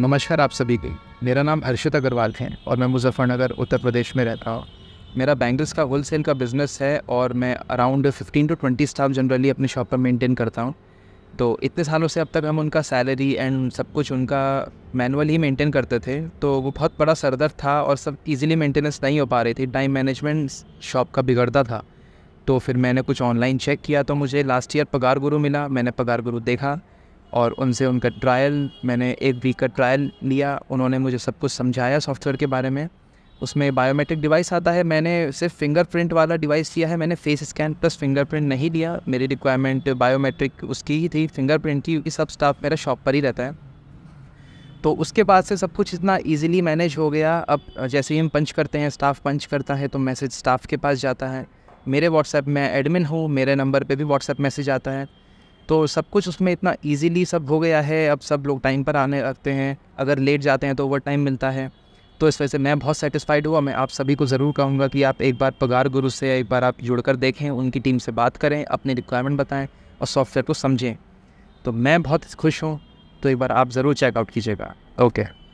नमस्कार आप सभी के मेरा नाम हर्षित अग्रवाल है और मैं मुजफ्फरनगर उत्तर प्रदेश में रहता हूँ मेरा बैंगल्स का होल सेल का बिज़नेस है और मैं अराउंड 15 टू 20 स्टाफ जनरली अपनी शॉप पर मेंटेन करता हूँ तो इतने सालों से अब तक हम उनका सैलरी एंड सब कुछ उनका मैनुअल ही मेंटेन करते थे तो वो बहुत बड़ा सरदर्द था और सब इजीली मेंटेनेंस नहीं हो पा रही थी टाइम मैनेजमेंट शॉप का बिगड़ता था तो फिर मैंने कुछ ऑनलाइन चेक किया तो मुझे लास्ट ईयर पगार गुरु मिला मैंने पगार गुरु देखा और उनसे उनका ट्रायल मैंने एक वीक का ट्रायल लिया उन्होंने मुझे सब कुछ समझाया सॉफ्टवेयर के बारे में उसमें बायोमेट्रिक डिवाइस आता है मैंने सिर्फ फिंगरप्रिंट वाला डिवाइस लिया है मैंने फेस स्कैन प्लस फिंगरप्रिंट नहीं लिया मेरी रिक्वायरमेंट बायोमेट्रिक उसकी ही थी फिंगरप्रिंट की क्योंकि सब स्टाफ मेरा शॉप पर ही रहता है तो उसके बाद से सब कुछ इतना इजीली मैनेज हो गया अब जैसे ही हम पंच करते हैं स्टाफ पंच करता है तो मैसेज स्टाफ के पास जाता है मेरे व्हाट्सएप में एडमिन हूँ मेरे नंबर पर भी व्हाट्सएप मैसेज आता है तो सब कुछ उसमें इतना ईजीली सब हो गया है अब सब लोग टाइम पर आने लगते हैं अगर लेट जाते हैं तो ओवर टाइम मिलता है तो इस वजह से मैं बहुत सेटिस्फाइड हुआ मैं आप सभी को ज़रूर कहूँगा कि आप एक बार पगार गुरु से एक बार आप जुड़कर देखें उनकी टीम से बात करें अपनी रिक्वायरमेंट बताएं और सॉफ्टवेयर को समझें तो मैं बहुत खुश हूँ तो एक बार आप ज़रूर चेकआउट कीजिएगा ओके okay.